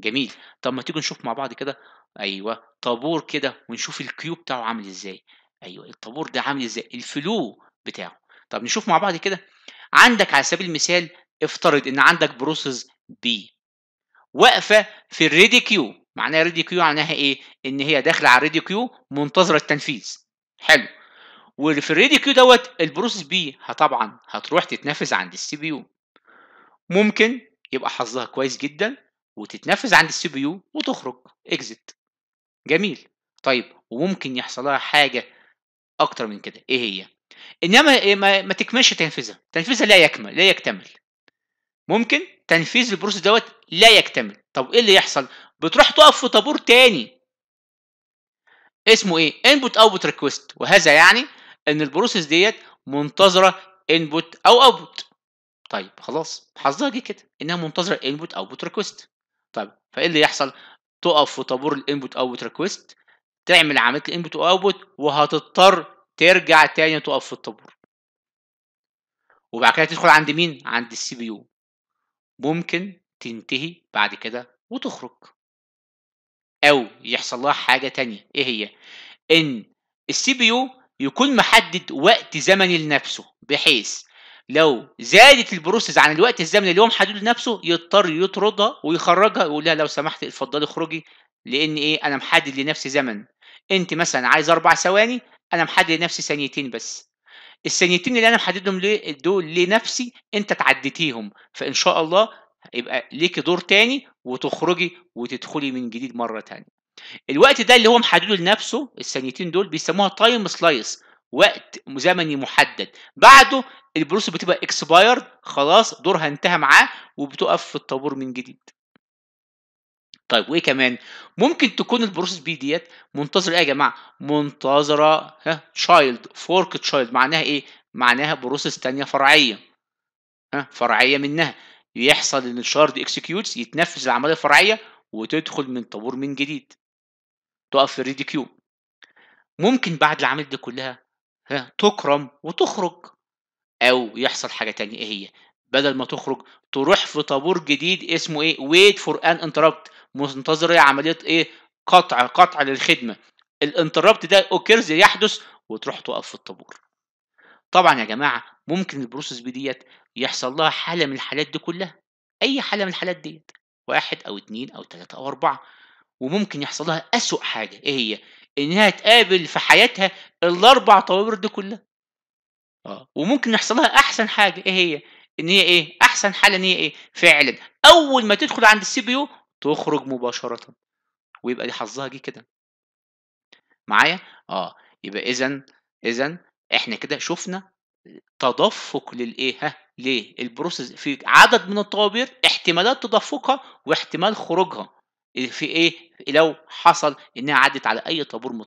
جميل طب ما تيجي نشوف مع بعض كده ايوه طابور كده ونشوف الكيو بتاعه عامل ازاي ايوه الطابور ده عامل ازاي الفلو بتاعه طب نشوف مع بعض كده عندك على سبيل المثال افترض ان عندك بروسيس بي واقفه في الريدي كيو معناها ريدي كيو معناها ايه ان هي داخله على الريدي كيو منتظره التنفيذ حلو وفي الريدي كيو دوت البروسيس بي طبعا هتروح تتنفذ عند السي بي يو ممكن يبقى حظها كويس جدا وتتنفذ عند السي بي يو وتخرج اكزت جميل طيب وممكن يحصل لها حاجه اكتر من كده ايه هي انما إيه، ما, ما تكملش تنفيذها تنفيذها لا يكمل لا يكتمل ممكن تنفيذ البروسيس دوت لا يكتمل طب ايه اللي يحصل بتروح تقف في طابور تاني اسمه ايه انبوت اوتبوت ريكويست وهذا يعني ان البروسيس ديت منتظره انبوت او اوتبوت طيب خلاص حظها جه كده انها منتظره انبوت اوتبوت ريكويست طيب فايه اللي يحصل تقف في طابور الانبوت اوتبوت ريكويست تعمل عمليه الانبوت اوت وهتضطر ترجع تاني تقف في الطابور وبعد كده تدخل عند مين عند السي بي يو ممكن تنتهي بعد كده وتخرج او يحصل لها حاجه تانية ايه هي ان السي بي يو يكون محدد وقت زمني لنفسه بحيث لو زادت البروسيس عن الوقت الزمني اللي هو محدد لنفسه يضطر يطردها ويخرجها ويقول لها لو سمحت اتفضلي اخرجي لان ايه انا محدد لنفسي زمن انت مثلا عايز اربع ثواني انا محدد لنفسي ثانيتين بس الثانيتين اللي انا محددهم دول لنفسي انت تعديتيهم فان شاء الله يبقى ليكي دور تاني وتخرجي وتدخلي من جديد مره تانية الوقت ده اللي هو محدده لنفسه الثانيتين دول بيسموها تايم سلايس وقت زمني محدد بعده البروسيس بتبقى اكسبايرد خلاص دورها انتهى معاه وبتقف في الطابور من جديد طيب وايه كمان ممكن تكون البروسيس بي ديت منتظره ايه يا جماعه منتظره ها تشايلد فورك تشايلد معناها ايه معناها بروسيس ثانيه فرعيه ها فرعيه منها يحصل ان الشارد اكسكيوتس يتنفذ العمليه الفرعيه وتدخل من طابور من جديد تقف في الريدي كيو ممكن بعد العمليه دي كلها تكرم وتخرج او يحصل حاجه تانية ايه هي بدل ما تخرج تروح في طابور جديد اسمه ايه ويت فور ان انتربت منتظر ايه عمليه ايه قطع قطع للخدمه الانتربت ده اوكيرز يحدث وتروح تقف في الطابور طبعا يا جماعه ممكن البروسيس ديت يحصل لها حاله من الحالات دي كلها اي حاله من الحالات ديت واحد او اتنين او تلاته او اربعه وممكن يحصل لها اسوء حاجه ايه هي انها تقابل في حياتها الاربع طوابير دي كلها اه وممكن يحصل لها احسن حاجه ايه هي ان هي ايه احسن حاله ان هي ايه فعلا اول ما تدخل عند السي بي يو تخرج مباشره ويبقى دي حظها جه كده معايا اه يبقى اذا اذا احنا كده شفنا تدفق للايه ها ليه البروسيس في عدد من الطوابير احتمالات تدفقها واحتمال خروجها في ايه لو حصل انها عدت على اي طابور